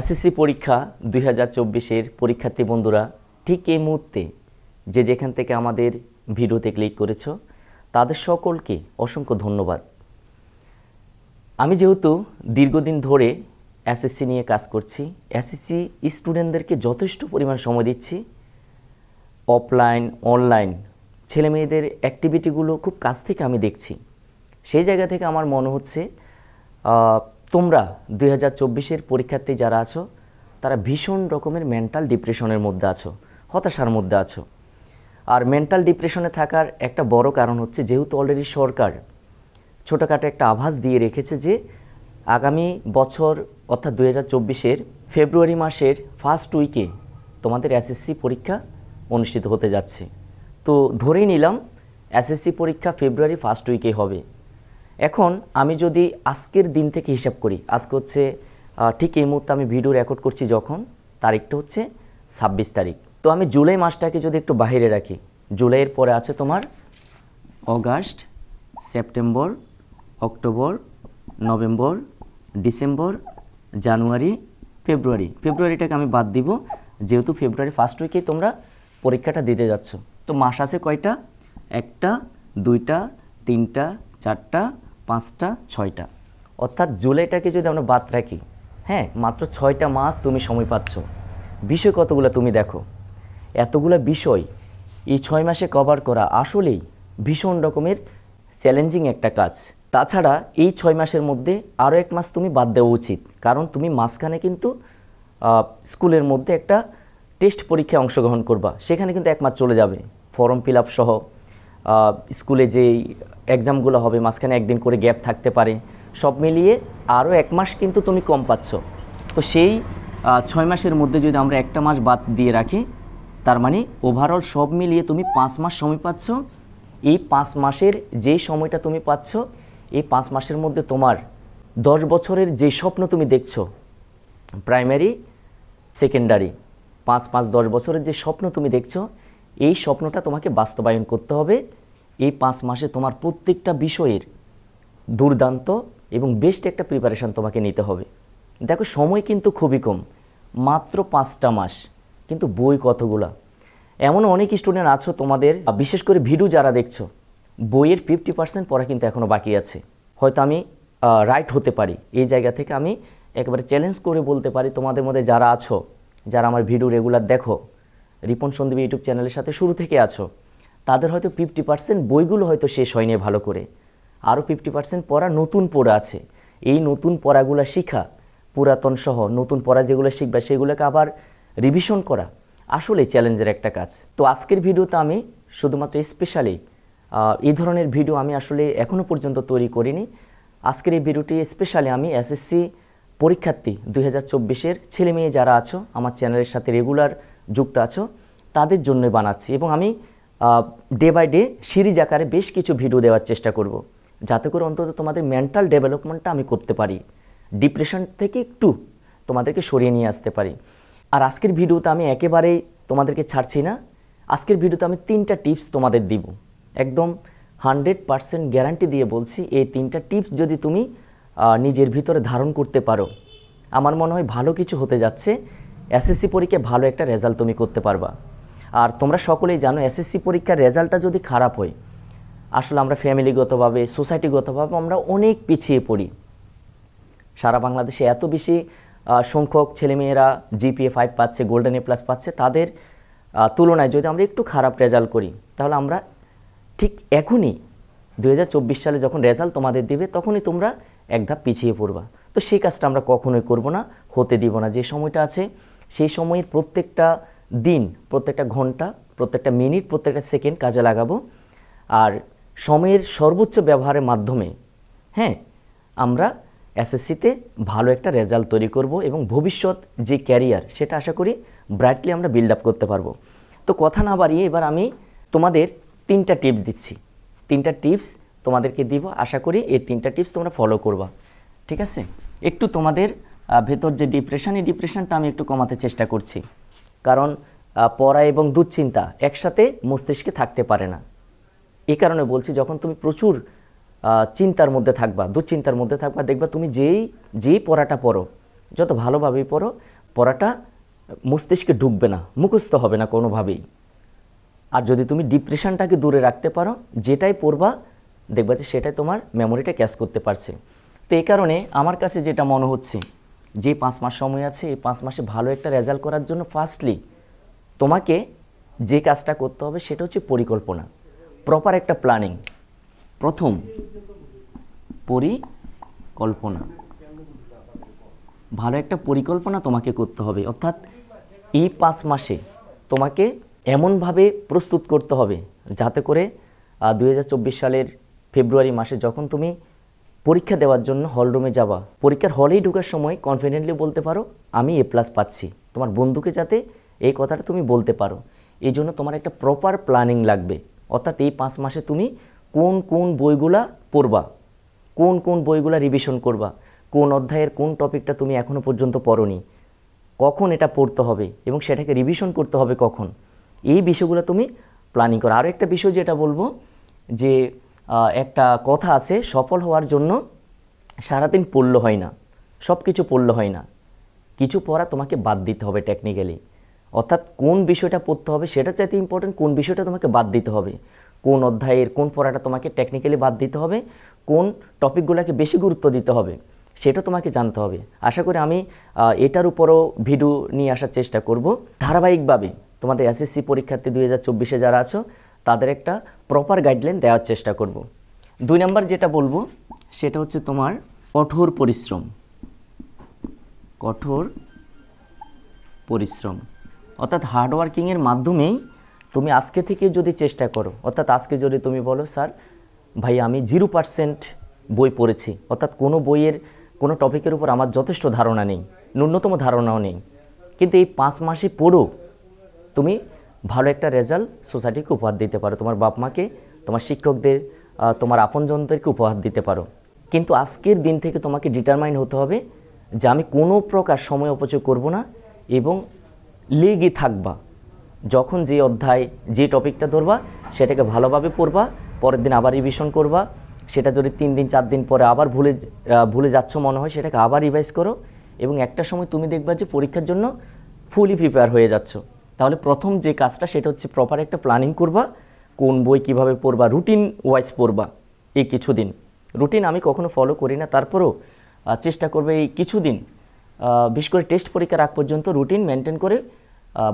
SSC পরীক্ষা দুই হাজার চব্বিশের পরীক্ষার্থী বন্ধুরা ঠিক এই মুহূর্তে যে যেখান থেকে আমাদের ভিডিওতে ক্লিক করেছ তাদের সকলকে অসংখ্য ধন্যবাদ আমি যেহেতু দীর্ঘদিন ধরে এসএসসি নিয়ে কাজ করছি এসএসসি স্টুডেন্টদেরকে যথেষ্ট পরিমাণ সময় দিচ্ছি অফলাইন অনলাইন ছেলে মেয়েদের অ্যাক্টিভিটিগুলো খুব কাছ থেকে আমি দেখছি সেই জায়গা থেকে আমার মনে হচ্ছে তোমরা দুই হাজার চব্বিশের পরীক্ষার্থী যারা আছো তারা ভীষণ রকমের মেন্টাল ডিপ্রেশনের মধ্যে আছো হতাশার মধ্যে আছো আর মেন্টাল ডিপ্রেশনে থাকার একটা বড় কারণ হচ্ছে যেহেতু অলরেডি সরকার ছোটোখাটো একটা আভাস দিয়ে রেখেছে যে আগামী বছর অর্থাৎ দুই হাজার চব্বিশের ফেব্রুয়ারি মাসের ফার্স্ট উইকে তোমাদের এসএসসি পরীক্ষা অনুষ্ঠিত হতে যাচ্ছে তো ধরেই নিলাম এসএসসি পরীক্ষা ফেব্রুয়ারি ফার্স্ট উইকে হবে এখন আমি যদি আজকের দিন থেকে হিসাব করি আজকে হচ্ছে ঠিক এই মুহূর্তে আমি ভিডিও রেকর্ড করছি যখন তারিখটা হচ্ছে ছাব্বিশ তারিখ তো আমি জুলাই মাসটাকে যদি একটু বাহিরে রাখি জুলাইয়ের পরে আছে তোমার August September October November December জানুয়ারি ফেব্রুয়ারি ফেব্রুয়ারিটাকে আমি বাদ দিব যেহেতু ফেব্রুয়ারি ফার্স্ট উইকে তোমরা পরীক্ষাটা দিতে যাচ্ছ তো মাস আছে কয়টা একটা দুইটা তিনটা চারটা পাঁচটা ছয়টা অর্থাৎ জুলাইটাকে যদি আমরা বাদ রাখি হ্যাঁ মাত্র ছয়টা মাস তুমি সময় পাচ্ছ বিষয় কতগুলো তুমি দেখো এতগুলো বিষয় এই ছয় মাসে কভার করা আসলেই ভীষণ রকমের চ্যালেঞ্জিং একটা কাজ তাছাড়া এই ছয় মাসের মধ্যে আরও এক মাস তুমি বাদ দেওয়া উচিত কারণ তুমি মাঝখানে কিন্তু স্কুলের মধ্যে একটা টেস্ট পরীক্ষায় অংশগ্রহণ করবা সেখানে কিন্তু এক মাস চলে যাবে ফর্ম ফিল সহ স্কুলে যেই এক্সামগুলো হবে মাঝখানে একদিন করে গ্যাপ থাকতে পারে সব মিলিয়ে আরও এক মাস কিন্তু তুমি কম পাচ্ছ তো সেই ছয় মাসের মধ্যে যদি আমরা একটা মাস বাদ দিয়ে রাখি তার মানে ওভারঅল সব মিলিয়ে তুমি পাঁচ মাস সময় পাচ্ছ এই পাঁচ মাসের যে সময়টা তুমি পাচ্ছ এই পাঁচ মাসের মধ্যে তোমার দশ বছরের যে স্বপ্ন তুমি দেখছ প্রাইমারি সেকেন্ডারি পাঁচ পাঁচ দশ বছরের যে স্বপ্ন তুমি দেখছ এই স্বপ্নটা তোমাকে বাস্তবায়ন করতে হবে এই পাঁচ মাসে তোমার প্রত্যেকটা বিষয়ের দুর্দান্ত এবং বেস্ট একটা প্রিপারেশান তোমাকে নিতে হবে দেখো সময় কিন্তু খুবই কম মাত্র পাঁচটা মাস কিন্তু বই কতগুলা এমন অনেক স্টুডেন্ট আছো তোমাদের বিশেষ করে ভিডিও যারা দেখছো বইয়ের ফিফটি পার্সেন্ট পড়া কিন্তু এখনও বাকি আছে হয়তো আমি রাইট হতে পারি এই জায়গা থেকে আমি একবারে চ্যালেঞ্জ করে বলতে পারি তোমাদের মধ্যে যারা আছো যারা আমার ভিডিও রেগুলার দেখো রিপন সন্দীপ ইউটিউব চ্যানেলের সাথে শুরু থেকে আছো তাদের হয়তো ফিফটি পার্সেন্ট বইগুলো হয়তো শেষ হয়নি ভালো করে আরও ফিফটি পার্সেন্ট পড়া নতুন পড়া আছে এই নতুন পড়াগুলো শিখা পুরাতন সহ নতুন পড়া যেগুলো শিখবে সেগুলোকে আবার রিভিশন করা আসলে চ্যালেঞ্জের একটা কাজ তো আজকের ভিডিওতে আমি শুধুমাত্র স্পেশালি এই ধরনের ভিডিও আমি আসলে এখনও পর্যন্ত তৈরি করিনি আজকের এই ভিডিওটি স্পেশালি আমি এসএসসি পরীক্ষার্থী দুই হাজার চব্বিশের ছেলে মেয়ে যারা আছো আমার চ্যানেলের সাথে রেগুলার যুক্ত আছো তাদের জন্য বানাচ্ছি এবং আমি ডে বাই ডে সিরিজ আকারে বেশ কিছু ভিডিও দেওয়ার চেষ্টা করব। যাতে করে অন্তত তোমাদের মেন্টাল ডেভেলপমেন্টটা আমি করতে পারি ডিপ্রেশন থেকে একটু তোমাদেরকে সরিয়ে নিয়ে আসতে পারি আর আজকের ভিডিওতে আমি একেবারেই তোমাদেরকে ছাড়ছি না আজকের ভিডিওতে আমি তিনটা টিপস তোমাদের দিব একদম হান্ড্রেড পারসেন্ট গ্যারান্টি দিয়ে বলছি এই তিনটা টিপস যদি তুমি নিজের ভিতরে ধারণ করতে পারো আমার মনে হয় ভালো কিছু হতে যাচ্ছে এসএসসি পরীক্ষায় ভালো একটা রেজাল্ট তুমি করতে পারবা আর তোমরা সকলেই জানো এসএসসি পরীক্ষার রেজাল্টটা যদি খারাপ হয় আসলে আমরা ফ্যামিলিগতভাবে সোসাইটিগতভাবে আমরা অনেক পিছিয়ে পড়ি সারা বাংলাদেশে এত বেশি সংখ্যক ছেলেমেয়েরা জিপিএ ফাইভ পাচ্ছে গোল্ডেন এ প্লাস পাচ্ছে তাদের তুলনায় যদি আমরা একটু খারাপ রেজাল্ট করি তাহলে আমরা ঠিক এখনই দু সালে যখন রেজাল্ট তোমাদের দেবে তখনই তোমরা এক ধাপ পিছিয়ে পড়বা তো সেই কাজটা আমরা কখনোই করব না হতে দিব না যে সময়টা আছে সেই সময়ের প্রত্যেকটা দিন প্রত্যেকটা ঘন্টা প্রত্যেকটা মিনিট প্রত্যেকটা সেকেন্ড কাজে লাগাবো আর সময়ের সর্বোচ্চ ব্যবহারের মাধ্যমে হ্যাঁ আমরা এসএসসিতে ভালো একটা রেজাল্ট তৈরি করব এবং ভবিষ্যৎ যে ক্যারিয়ার সেটা আশা করি ব্রাইটলি আমরা বিল্ড আপ করতে পারবো তো কথা না বাড়িয়ে এবার আমি তোমাদের তিনটা টিপস দিচ্ছি তিনটা টিপস তোমাদেরকে দিব আশা করি এই তিনটা টিপস তোমরা ফলো করবা ঠিক আছে একটু তোমাদের ভেতর যে ডিপ্রেশন এই ডিপ্রেশনটা আমি একটু কমাতে চেষ্টা করছি কারণ পড়া এবং দুশ্চিন্তা একসাথে মস্তিষ্কে থাকতে পারে না এই কারণে বলছি যখন তুমি প্রচুর চিন্তার মধ্যে থাকবা দুশ্চিন্তার মধ্যে থাকবা দেখবা তুমি যেই যেই পড়াটা পড়ো যত ভালোভাবেই পড়ো পড়াটা মস্তিষ্কে ঢুকবে না মুখস্থ হবে না কোনোভাবেই আর যদি তুমি ডিপ্রেশনটাকে দূরে রাখতে পারো যেটাই পড়বা দেখবা যে সেটাই তোমার মেমোরিটা ক্যাচ করতে পারছে তো এই কারণে আমার কাছে যেটা মনে হচ্ছে যে পাঁচ মাস সময় আছে এই পাঁচ মাসে ভালো একটা রেজাল্ট করার জন্য ফার্স্টলি তোমাকে যে কাজটা করতে হবে সেটা হচ্ছে পরিকল্পনা প্রপার একটা প্ল্যানিং প্রথম পরিকল্পনা ভালো একটা পরিকল্পনা তোমাকে করতে হবে অর্থাৎ এই পাঁচ মাসে তোমাকে এমনভাবে প্রস্তুত করতে হবে যাতে করে দু সালের ফেব্রুয়ারি মাসে যখন তুমি পরীক্ষা দেওয়ার জন্য হল রুমে যাওয়া পরীক্ষার হলেই ঢুকার সময় কনফিডেন্টলি বলতে পারো আমি এ প্লাস পাচ্ছি তোমার বন্ধুকে যাতে এই কথাটা তুমি বলতে পারো এই জন্য তোমার একটা প্রপার প্ল্যানিং লাগবে অর্থাৎ এই পাঁচ মাসে তুমি কোন কোন বইগুলা পড়বা কোন কোন বইগুলা রিভিশন করবা কোন অধ্যায়ের কোন টপিকটা তুমি এখনও পর্যন্ত পড়নি কখন এটা পড়তে হবে এবং সেটাকে রিভিশন করতে হবে কখন এই বিষয়গুলো তুমি প্ল্যানিং করো আরও একটা বিষয় যেটা বলবো যে একটা কথা আছে সফল হওয়ার জন্য সারাদিন পড়লো হয় না সব কিছু পড়লো হয় না কিছু পড়া তোমাকে বাদ দিতে হবে টেকনিক্যালি অর্থাৎ কোন বিষয়টা পড়তে হবে সেটা চাইতে ইম্পর্টেন্ট কোন বিষয়টা তোমাকে বাদ দিতে হবে কোন অধ্যায়ের কোন পড়াটা তোমাকে টেকনিক্যালি বাদ দিতে হবে কোন টপিকগুলোকে বেশি গুরুত্ব দিতে হবে সেটা তোমাকে জানতে হবে আশা করি আমি এটার উপরও ভিডিও নিয়ে আসার চেষ্টা করব ধারাবাহিকভাবে তোমাদের এসএসসি পরীক্ষার্থী দুই হাজার চব্বিশে যারা আছো তাদের একটা প্রপার গাইডলাইন দেওয়ার চেষ্টা করব। দুই নম্বর যেটা বলবো সেটা হচ্ছে তোমার কঠোর পরিশ্রম কঠোর পরিশ্রম অর্থাৎ হার্ডওয়ার্কিংয়ের মাধ্যমেই তুমি আজকে থেকে যদি চেষ্টা করো অর্থাৎ আজকে যদি তুমি বলো স্যার ভাই আমি জিরো পার্সেন্ট বই পড়েছি অর্থাৎ কোনো বইয়ের কোনো টপিকের উপর আমার যথেষ্ট ধারণা নেই ন্যূনতম ধারণাও নেই কিন্তু এই পাঁচ মাসে পড়ো তুমি ভালো একটা রেজাল্ট সোসাইটিকে উপহার দিতে পারো তোমার বাপ মাকে তোমার শিক্ষকদের তোমার আপনজনদেরকে উপহার দিতে পারো কিন্তু আজকের দিন থেকে তোমাকে ডিটারমাইন হতে হবে যে আমি কোনো প্রকার সময় অপচয় করব না এবং লেগে থাকবা যখন যে অধ্যায় যে টপিকটা ধরবা সেটাকে ভালোভাবে পড়বা পরের দিন আবার রিভিশন করবা সেটা যদি তিন দিন চার দিন পরে আবার ভুলে ভুলে যাচ্ছ মনে হয় সেটাকে আবার রিভাইজ করো এবং একটা সময় তুমি দেখবা যে পরীক্ষার জন্য ফুলি প্রিপেয়ার হয়ে যাচ্ছ তাহলে প্রথম যে কাজটা সেটা হচ্ছে প্রপার একটা প্ল্যানিং করবা কোন বই কিভাবে পড়বা রুটিন ওয়াইজ পড়বা এই কিছুদিন রুটিন আমি কখনো ফলো করি না তারপরেও চেষ্টা করবে এই কিছুদিন বিশেষ করে টেস্ট পরীক্ষার আগ পর্যন্ত রুটিন মেনটেন করে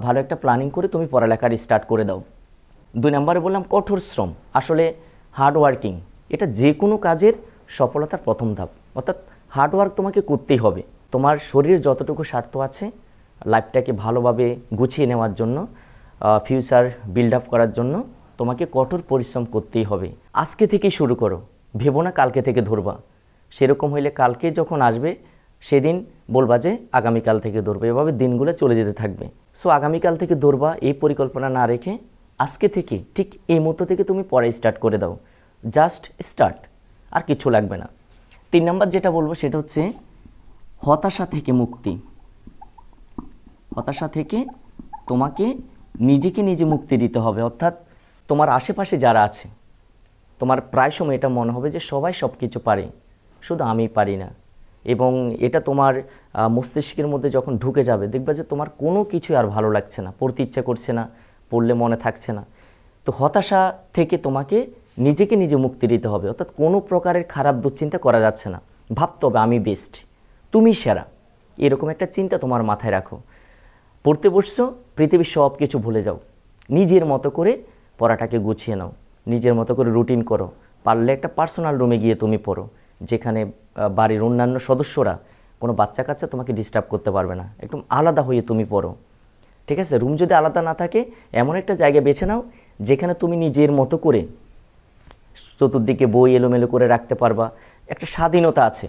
ভালো একটা প্ল্যানিং করে তুমি পড়ালেখার স্টার্ট করে দাও দুই নম্বরে বললাম কঠোর শ্রম আসলে হার্ডওয়ার্কিং এটা যে কোনো কাজের সফলতার প্রথম ধাপ অর্থাৎ হার্ডওয়ার্ক তোমাকে করতেই হবে তোমার শরীর যতটুকু স্বার্থ আছে লাইফটাকে ভালোভাবে গুছিয়ে নেওয়ার জন্য ফিউচার বিল্ড আপ করার জন্য তোমাকে কঠোর পরিশ্রম করতেই হবে আজকে থেকে শুরু করো ভেবো না কালকে থেকে ধরবা সেরকম হইলে কালকে যখন আসবে সেদিন বলবা যে আগামীকাল থেকে ধরবে এভাবে দিনগুলো চলে যেতে থাকবে সো আগামীকাল থেকে ধরবা এই পরিকল্পনা না রেখে আজকে থেকে ঠিক এই মুহূর্ত থেকে তুমি পরে স্টার্ট করে দাও জাস্ট স্টার্ট আর কিছু লাগবে না তিন নাম্বার যেটা বলবো সেটা হচ্ছে হতাশা থেকে মুক্তি হতাশা থেকে তোমাকে নিজেকে নিজে মুক্তি দিতে হবে অর্থাৎ তোমার আশেপাশে যারা আছে তোমার প্রায় সময় এটা মনে হবে যে সবাই সব কিছু পারে শুধু আমি পারি না এবং এটা তোমার মস্তিষ্কের মধ্যে যখন ঢুকে যাবে দেখবে যে তোমার কোনো কিছু আর ভালো লাগছে না পড়তে ইচ্ছা করছে না পড়লে মনে থাকছে না তো হতাশা থেকে তোমাকে নিজেকে নিজে মুক্তি দিতে হবে অর্থাৎ কোনো প্রকারের খারাপ দুশ্চিন্তা করা যাচ্ছে না ভাবতে হবে আমি বেস্ট তুমি সেরা এরকম একটা চিন্তা তোমার মাথায় রাখো পড়তে বসছো পৃথিবীর সব কিছু ভুলে যাও নিজের মতো করে পড়াটাকে গুছিয়ে নাও নিজের মতো করে রুটিন করো পারলে একটা পার্সোনাল রুমে গিয়ে তুমি পড়ো যেখানে বাড়ির অন্যান্য সদস্যরা কোনো বাচ্চা কাচ্চা তোমাকে ডিস্টার্ব করতে পারবে না একদম আলাদা হয়ে তুমি পড়ো ঠিক আছে রুম যদি আলাদা না থাকে এমন একটা জায়গা বেছে নাও যেখানে তুমি নিজের মতো করে চতুর্দিকে বই এলোমেলো করে রাখতে পারবা একটা স্বাধীনতা আছে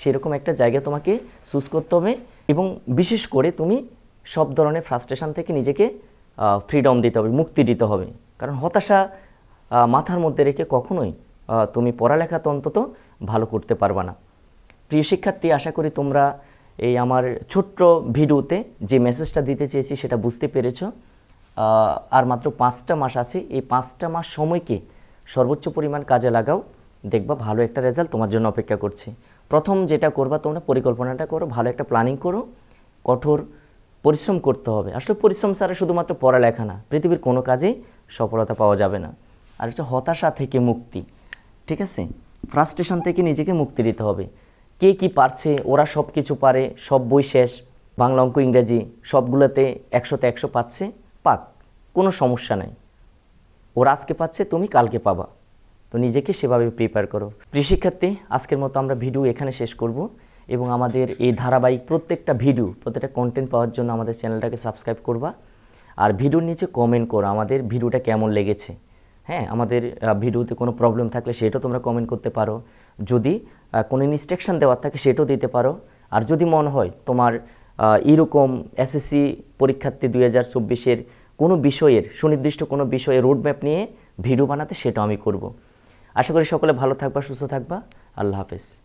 সেরকম একটা জায়গা তোমাকে চুজ করতে হবে এবং বিশেষ করে তুমি সব ধরনের ফ্রাস্ট্রেশন থেকে নিজেকে ফ্রিডম দিতে হবে মুক্তি দিতে হবে কারণ হতাশা মাথার মধ্যে রেখে কখনোই তুমি পড়ালেখা তো অন্তত ভালো করতে পারবা না প্রিয় শিক্ষার্থী আশা করি তোমরা এই আমার ছোট্ট ভিডিওতে যে মেসেজটা দিতে চেয়েছি সেটা বুঝতে পেরেছ আর মাত্র পাঁচটা মাস আছে এই পাঁচটা মাস সময়কে সর্বোচ্চ পরিমাণ কাজে লাগাও দেখবা ভালো একটা রেজাল্ট তোমার জন্য অপেক্ষা করছে প্রথম যেটা করবা তোমরা পরিকল্পনাটা করো ভালো একটা প্ল্যানিং করো কঠোর পরিশ্রম করতে হবে আসলে পরিশ্রম ছাড়া শুধুমাত্র পড়ালেখা না পৃথিবীর কোনো কাজে সফলতা পাওয়া যাবে না আর হচ্ছে হতাশা থেকে মুক্তি ঠিক আছে ফ্রাস্ট্রেশন থেকে নিজেকে মুক্তি দিতে হবে কে কি পারছে ওরা সব কিছু পারে সব বই শেষ বাংলা অঙ্ক ইংরেজি সবগুলোতে একশোতে একশো পাচ্ছে পাক কোনো সমস্যা নাই ওরা আজকে পাচ্ছে তুমি কালকে পাবা তো নিজেকে সেভাবে প্রিপেয়ার করো প্রিয় শিক্ষার্থী আজকের মতো আমরা ভিডিও এখানে শেষ করব এবং আমাদের এই ধারাবাহিক প্রত্যেকটা ভিডিও প্রত্যেকটা কন্টেন্ট পাওয়ার জন্য আমাদের চ্যানেলটাকে সাবস্ক্রাইব করবা আর ভিডিওর নিচে কমেন্ট করো আমাদের ভিডিওটা কেমন লেগেছে হ্যাঁ আমাদের ভিডিওতে কোনো প্রবলেম থাকলে সেটাও তোমরা কমেন্ট করতে পারো যদি কোনো ইনস্ট্রাকশান দেওয়ার থাকে সেটাও দিতে পারো আর যদি মনে হয় তোমার এরকম এসএসসি পরীক্ষার্থী দুই হাজার চব্বিশের কোনো বিষয়ের সুনির্দিষ্ট কোনো বিষয়ে রোডম্যাপ নিয়ে ভিডিও বানাতে সেটাও আমি করব আশা করি সকলে ভালো থাকবা সুস্থ থাকবা আল্লাহ হাফেজ